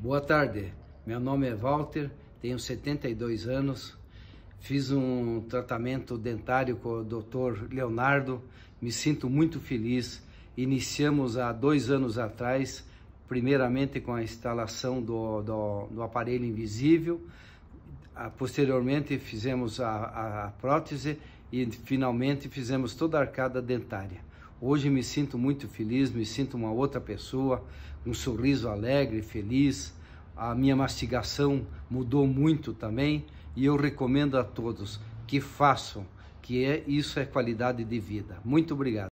Boa tarde, meu nome é Walter, tenho 72 anos, fiz um tratamento dentário com o Dr. Leonardo, me sinto muito feliz. Iniciamos há dois anos atrás, primeiramente com a instalação do, do, do aparelho invisível, ah, posteriormente fizemos a, a prótese e finalmente fizemos toda a arcada dentária. Hoje me sinto muito feliz, me sinto uma outra pessoa, um sorriso alegre, feliz. A minha mastigação mudou muito também e eu recomendo a todos que façam, que é, isso é qualidade de vida. Muito obrigado.